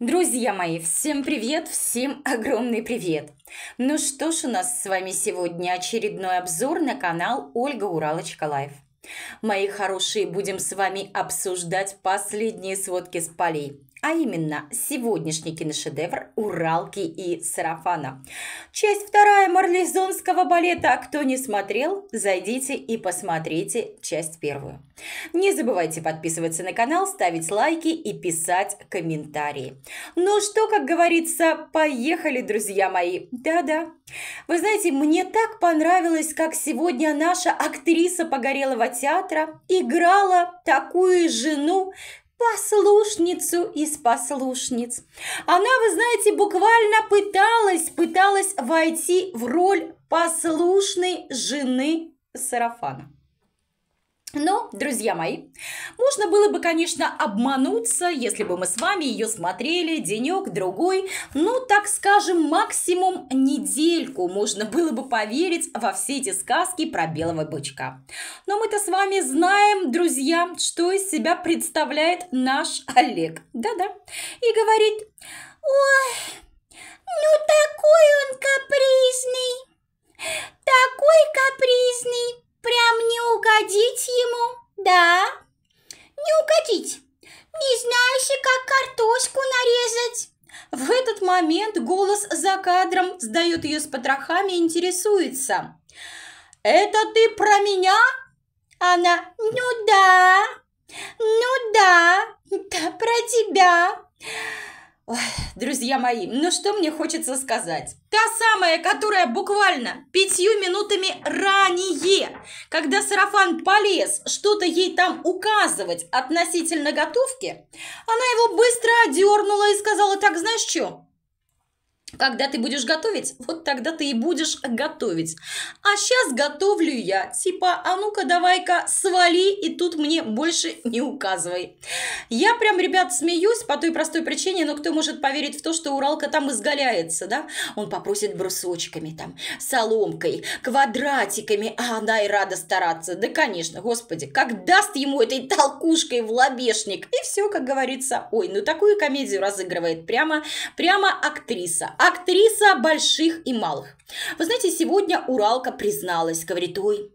Друзья мои, всем привет, всем огромный привет! Ну что ж, у нас с вами сегодня очередной обзор на канал Ольга Уралочка Лайф. Мои хорошие, будем с вами обсуждать последние сводки с полей а именно сегодняшний киношедевр «Уралки и сарафана». Часть вторая марлезонского балета. Кто не смотрел, зайдите и посмотрите часть первую. Не забывайте подписываться на канал, ставить лайки и писать комментарии. Ну что, как говорится, поехали, друзья мои. Да-да. Вы знаете, мне так понравилось, как сегодня наша актриса Погорелого театра играла такую жену, послушницу из послушниц. Она, вы знаете, буквально пыталась, пыталась войти в роль послушной жены сарафана. Но, друзья мои, можно было бы, конечно, обмануться, если бы мы с вами ее смотрели денек, другой, ну, так скажем, максимум недельку можно было бы поверить во все эти сказки про белого бычка. Но мы-то с вами знаем, друзья, что из себя представляет наш Олег. Да-да. И говорит, ой, ну такой он капризный, такой капризный. Прям не угодить ему, да? Не угодить. Не знаешь, как картошку нарезать. В этот момент голос за кадром сдает ее с потрохами и интересуется. «Это ты про меня?» Она «Ну да, ну да, да про тебя». Ой, друзья мои, ну что мне хочется сказать? Та самая, которая буквально пятью минутами ранее, когда сарафан полез что-то ей там указывать относительно готовки, она его быстро одернула и сказала, так знаешь что, когда ты будешь готовить, вот тогда ты и будешь готовить. А сейчас готовлю я, типа, а ну-ка давай-ка свали, и тут мне больше не указывай. Я прям, ребят, смеюсь по той простой причине, но кто может поверить в то, что Уралка там изгаляется, да? Он попросит брусочками там, соломкой, квадратиками, а она и рада стараться. Да, конечно, господи, как даст ему этой толкушкой в лобешник, и все, как говорится. Ой, ну такую комедию разыгрывает прямо, прямо актриса актриса больших и малых. Вы знаете, сегодня Уралка призналась, говорит, ой,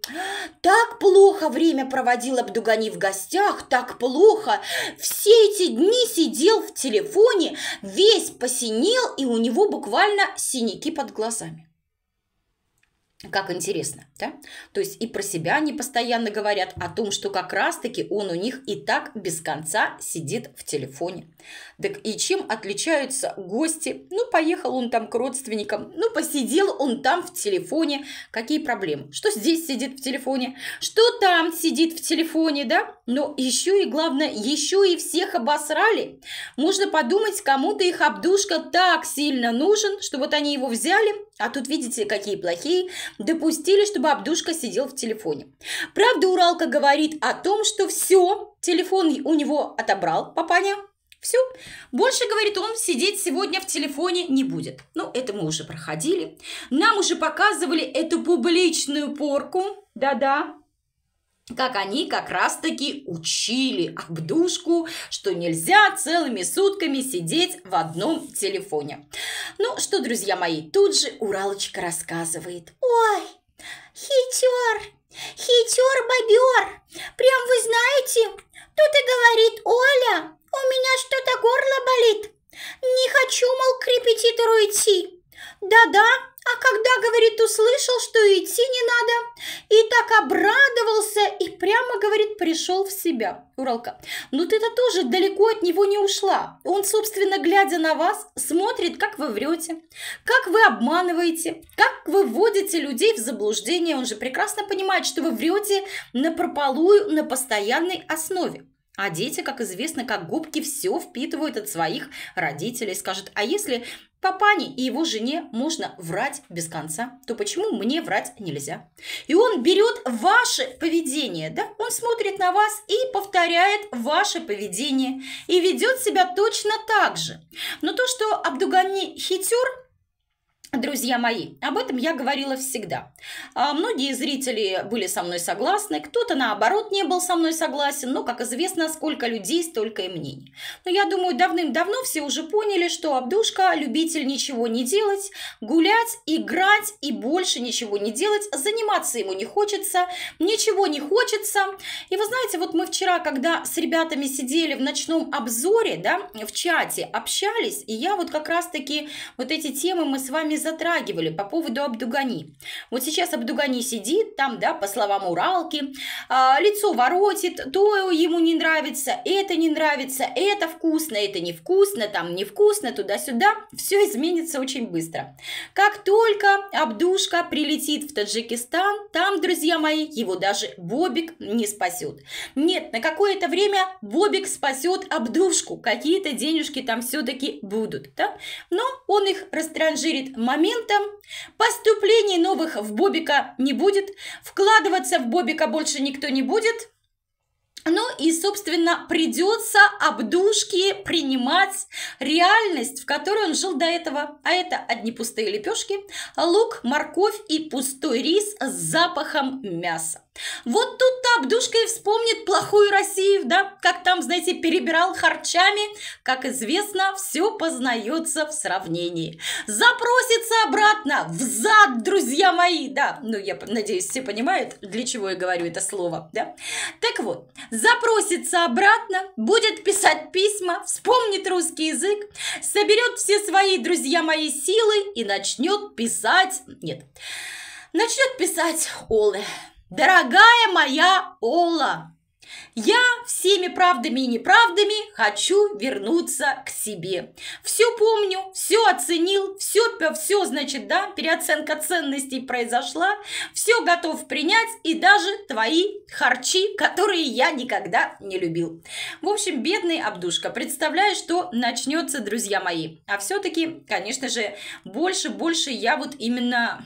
так плохо время проводила Бдугани в гостях, так плохо. Все эти дни сидел в телефоне, весь посинел, и у него буквально синяки под глазами как интересно, да? То есть и про себя они постоянно говорят о том, что как раз-таки он у них и так без конца сидит в телефоне. Так и чем отличаются гости? Ну, поехал он там к родственникам, ну, посидел он там в телефоне. Какие проблемы? Что здесь сидит в телефоне? Что там сидит в телефоне, да? Но еще и главное, еще и всех обосрали. Можно подумать, кому-то их обдушка так сильно нужен, что вот они его взяли а тут видите, какие плохие, допустили, чтобы Абдушка сидел в телефоне. Правда, Уралка говорит о том, что все, телефон у него отобрал папаня, все. Больше, говорит, он сидеть сегодня в телефоне не будет. Ну, это мы уже проходили. Нам уже показывали эту публичную порку. Да-да, как они как раз-таки учили обдушку, что нельзя целыми сутками сидеть в одном телефоне. Ну что, друзья мои, тут же Уралочка рассказывает. Ой, хитер, хитер бобер, прям вы знаете, тут и говорит Оля, у меня что-то горло болит, не хочу, мол, к репетитору идти. Да-да, а когда, говорит, услышал, что идти не надо, и так обрадовался, и прямо, говорит, пришел в себя. Уралка, ну ты-то тоже далеко от него не ушла. Он, собственно, глядя на вас, смотрит, как вы врете, как вы обманываете, как вы вводите людей в заблуждение. Он же прекрасно понимает, что вы врете на прополую на постоянной основе. А дети, как известно, как губки все впитывают от своих родителей. скажет. а если папане и его жене можно врать без конца, то почему мне врать нельзя? И он берет ваше поведение, да? Он смотрит на вас и повторяет ваше поведение. И ведет себя точно так же. Но то, что Абдугани хитер, Друзья мои, об этом я говорила всегда. А, многие зрители были со мной согласны, кто-то наоборот не был со мной согласен, но, как известно, сколько людей, столько и мнений. Но я думаю, давным-давно все уже поняли, что Абдушка – любитель ничего не делать, гулять, играть и больше ничего не делать, заниматься ему не хочется, ничего не хочется. И вы знаете, вот мы вчера, когда с ребятами сидели в ночном обзоре, да, в чате общались, и я вот как раз-таки вот эти темы мы с вами затрагивали по поводу Абдугани. Вот сейчас Абдугани сидит там, да, по словам Уралки, «А, лицо воротит, то ему не нравится, это не нравится, это вкусно, это невкусно, там невкусно, туда-сюда. Все изменится очень быстро. Как только Абдушка прилетит в Таджикистан, там, друзья мои, его даже Бобик не спасет. Нет, на какое-то время Бобик спасет Абдушку, какие-то денежки там все-таки будут, да? Но он их растранжирит момента поступлений новых в Бобика не будет, вкладываться в Бобика больше никто не будет. Ну и, собственно, придется обдушки принимать реальность, в которой он жил до этого. А это одни пустые лепешки, лук, морковь и пустой рис с запахом мяса. Вот тут-то Абдушка и вспомнит плохую Россию, да, как там, знаете, перебирал харчами. Как известно, все познается в сравнении. Запросится обратно, в зад, друзья мои, да. Ну, я надеюсь, все понимают, для чего я говорю это слово, да. Так вот, запросится обратно, будет писать письма, вспомнит русский язык, соберет все свои, друзья мои, силы и начнет писать... Нет, начнет писать Олы. Дорогая моя Ола, я всеми правдами и неправдами хочу вернуться к себе. Все помню, все оценил, все, все, значит, да, переоценка ценностей произошла, все готов принять и даже твои харчи, которые я никогда не любил. В общем, бедный Абдушка, представляю, что начнется, друзья мои. А все-таки, конечно же, больше-больше я вот именно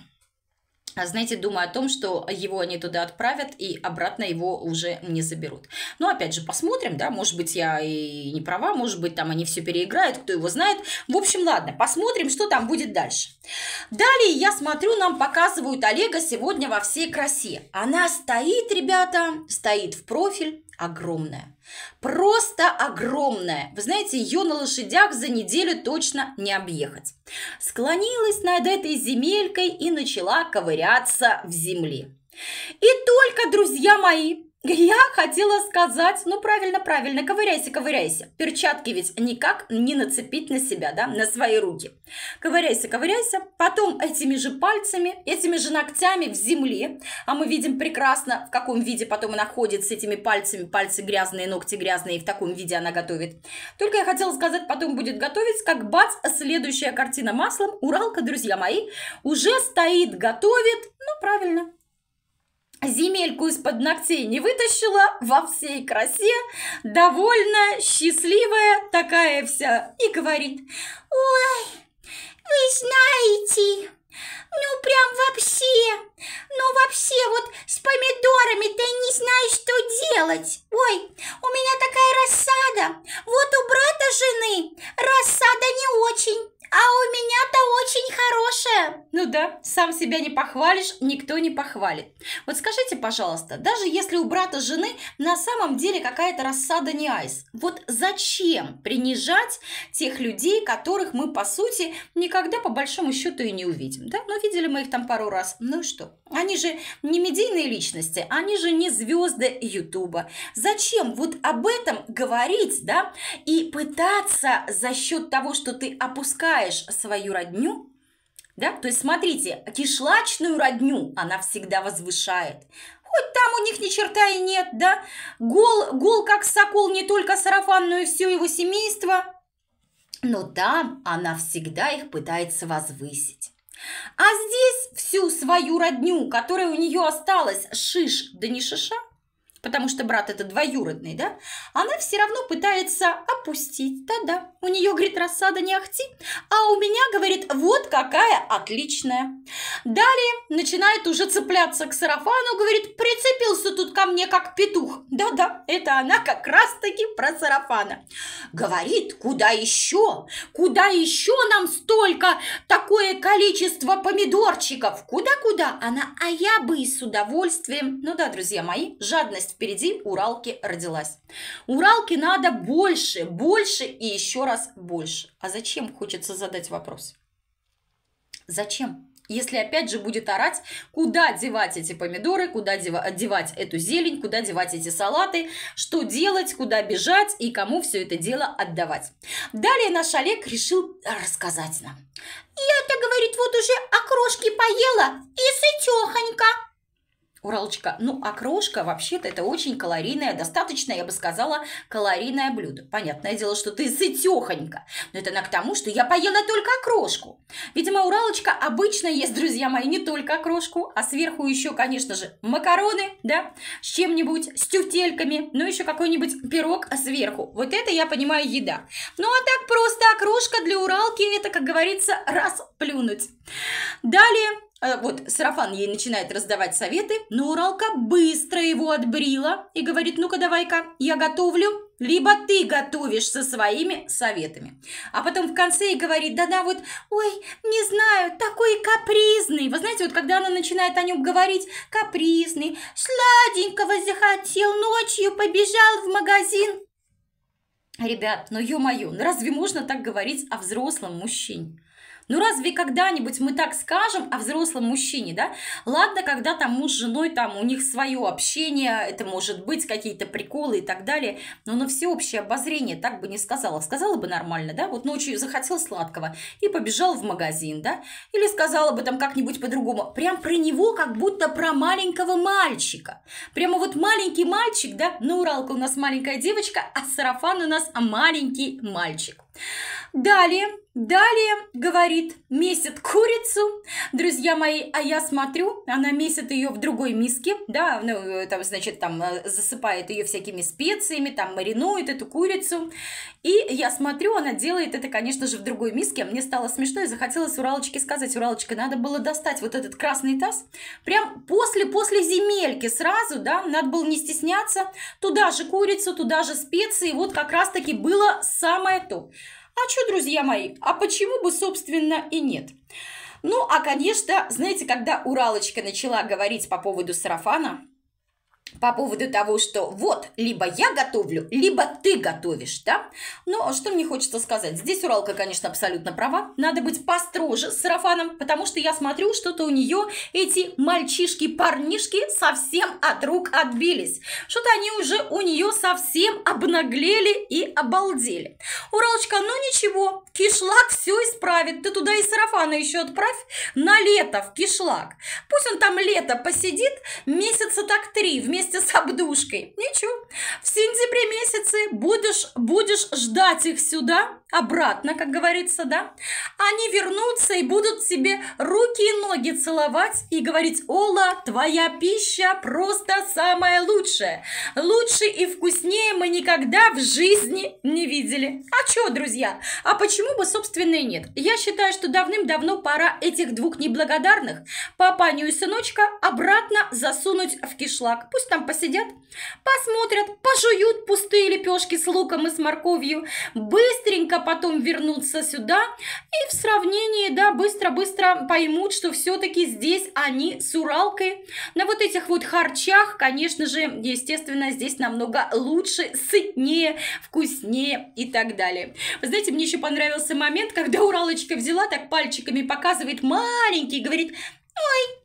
а, знаете, думая о том, что его они туда отправят и обратно его уже не заберут. ну опять же, посмотрим, да, может быть, я и не права, может быть, там они все переиграют, кто его знает. В общем, ладно, посмотрим, что там будет дальше. Далее я смотрю, нам показывают Олега сегодня во всей красе. Она стоит, ребята, стоит в профиль, огромная. Просто огромная. Вы знаете, ее на лошадях за неделю точно не объехать. Склонилась над этой земелькой и начала ковыряться в земле. И только, друзья мои, я хотела сказать, ну правильно, правильно, ковыряйся, ковыряйся. Перчатки ведь никак не нацепить на себя, да, на свои руки. Ковыряйся, ковыряйся. Потом этими же пальцами, этими же ногтями в земле, а мы видим прекрасно, в каком виде потом она ходит с этими пальцами, пальцы грязные, ногти грязные, и в таком виде она готовит. Только я хотела сказать, потом будет готовить, как бац, следующая картина маслом. Уралка, друзья мои, уже стоит, готовит, ну правильно, земельку из-под ногтей не вытащила во всей красе, довольно счастливая такая вся, и говорит, «Ой, вы знаете, ну прям вообще, ну вообще вот с помидорами ты не знаешь что делать. Ой, у меня такая рассада, вот у брата жены рассада не очень, а у меня-то очень хорошая. Ну да, сам себя не похвалишь, никто не похвалит. Вот скажите, пожалуйста, даже если у брата жены на самом деле какая-то рассада не айс, вот зачем принижать тех людей, которых мы, по сути, никогда по большому счету и не увидим, да? Ну, видели мы их там пару раз, ну и что? Они же не медийные личности, они же не звезды Ютуба. Зачем вот об этом говорить, да, и пытаться за счет того, что ты опускаешь выбираешь свою родню, да, то есть смотрите, кишлачную родню она всегда возвышает. Хоть там у них ни черта и нет, да, гол, гол как сокол не только сарафан, но и все его семейство, но там она всегда их пытается возвысить. А здесь всю свою родню, которая у нее осталась, шиш да не шиша – потому что брат это двоюродный, да, она все равно пытается опустить. Да-да, у нее, говорит, рассада не ахти, а у меня, говорит, вот какая отличная. Далее начинает уже цепляться к сарафану, говорит, прицепился тут ко мне как петух. Да-да, это она как раз-таки про сарафана. Говорит, куда еще? Куда еще нам столько такое количество помидорчиков? Куда-куда? Она, а я бы с удовольствием... Ну да, друзья мои, жадность впереди Уралки родилась. Уралке надо больше, больше и еще раз больше. А зачем, хочется задать вопрос. Зачем? Если опять же будет орать, куда девать эти помидоры, куда девать эту зелень, куда девать эти салаты, что делать, куда бежать и кому все это дело отдавать. Далее наш Олег решил рассказать нам. Я-то, говорит, вот уже окрошки поела и сытехонька. Уралочка, ну, окрошка а вообще-то это очень калорийное, достаточно, я бы сказала, калорийное блюдо. Понятное дело, что ты сытёхонька. Но это она к тому, что я поела только окрошку. Видимо, Уралочка обычно ест, друзья мои, не только окрошку, а сверху еще, конечно же, макароны, да, с чем-нибудь, с тюфтельками, ну, еще какой-нибудь пирог сверху. Вот это, я понимаю, еда. Ну, а так просто окрошка для Уралки, это, как говорится, раз плюнуть. Далее Э, вот сарафан ей начинает раздавать советы, но Уралка быстро его отбрила и говорит, ну-ка давай-ка, я готовлю, либо ты готовишь со своими советами. А потом в конце и говорит, да-да, вот, ой, не знаю, такой капризный. Вы знаете, вот когда она начинает о нем говорить, капризный, сладенького захотел, ночью побежал в магазин. Ребят, ну ё-моё, ну разве можно так говорить о взрослом мужчине? Ну разве когда-нибудь мы так скажем о взрослом мужчине, да? Ладно, когда там муж с женой, там у них свое общение, это может быть какие-то приколы и так далее, но на всеобщее обозрение так бы не сказала. Сказала бы нормально, да? Вот ночью захотел сладкого и побежал в магазин, да? Или сказала бы там как-нибудь по-другому. Прям про него, как будто про маленького мальчика. Прямо вот маленький мальчик, да? На уралка у нас маленькая девочка, а сарафан у нас маленький мальчик. Далее, далее, говорит, месит курицу, друзья мои, а я смотрю, она месит ее в другой миске, да, ну, там, значит, там э, засыпает ее всякими специями, там маринует эту курицу, и я смотрю, она делает это, конечно же, в другой миске, мне стало смешно и захотелось Уралочке сказать, Уралочка, надо было достать вот этот красный таз, прям после, после земельки сразу, да, надо было не стесняться, туда же курицу, туда же специи, вот как раз-таки было самое то. А что, друзья мои, а почему бы, собственно, и нет? Ну, а, конечно, знаете, когда Уралочка начала говорить по поводу сарафана, по поводу того, что вот, либо я готовлю, либо ты готовишь, да? Но что мне хочется сказать, здесь Уралка, конечно, абсолютно права, надо быть построже с сарафаном, потому что я смотрю, что-то у нее эти мальчишки-парнишки совсем от рук отбились, что-то они уже у нее совсем обнаглели и обалдели. Уралочка, ну ничего, кишлак все исправит, ты туда и сарафана еще отправь на лето в кишлак. Пусть он там лето посидит месяца так три вместе вместе с обдушкой. Ничего. В сентябре месяце будешь, будешь ждать их сюда, обратно, как говорится, да? Они вернутся и будут тебе руки и ноги целовать и говорить, Ола, твоя пища просто самая лучшая. Лучше и вкуснее мы никогда в жизни не видели. А чё, друзья? А почему бы, собственно, и нет? Я считаю, что давным-давно пора этих двух неблагодарных, папаню и сыночка, обратно засунуть в кишлак. Пусть там там посидят, посмотрят, пожуют пустые лепешки с луком и с морковью, быстренько потом вернутся сюда и в сравнении, да, быстро-быстро поймут, что все-таки здесь они с Уралкой. На вот этих вот харчах, конечно же, естественно, здесь намного лучше, сытнее, вкуснее и так далее. Вы знаете, мне еще понравился момент, когда Уралочка взяла, так пальчиками показывает маленький, говорит, ой,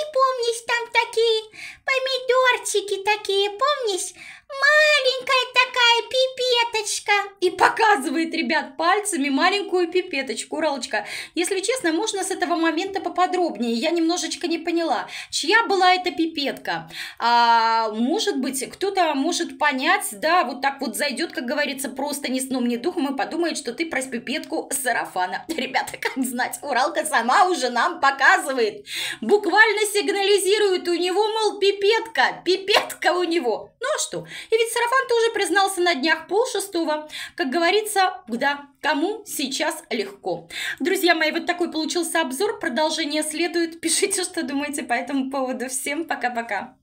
и помнишь, там такие помидорчики такие, помнишь? маленькая такая пипеточка. И показывает, ребят, пальцами маленькую пипеточку. Уралочка, если честно, можно с этого момента поподробнее. Я немножечко не поняла, чья была эта пипетка. А, может быть, кто-то может понять, да, вот так вот зайдет, как говорится, просто ни сном, ни духом и подумает, что ты про пипетку сарафана. Ребята, как знать, Уралка сама уже нам показывает. Буквально сигнализирует у него, мол, пипетка, пипетка у него. Ну а что, и ведь Сарафан тоже признался на днях полшестого. Как говорится, да, кому сейчас легко. Друзья мои, вот такой получился обзор. Продолжение следует. Пишите, что думаете по этому поводу. Всем пока-пока.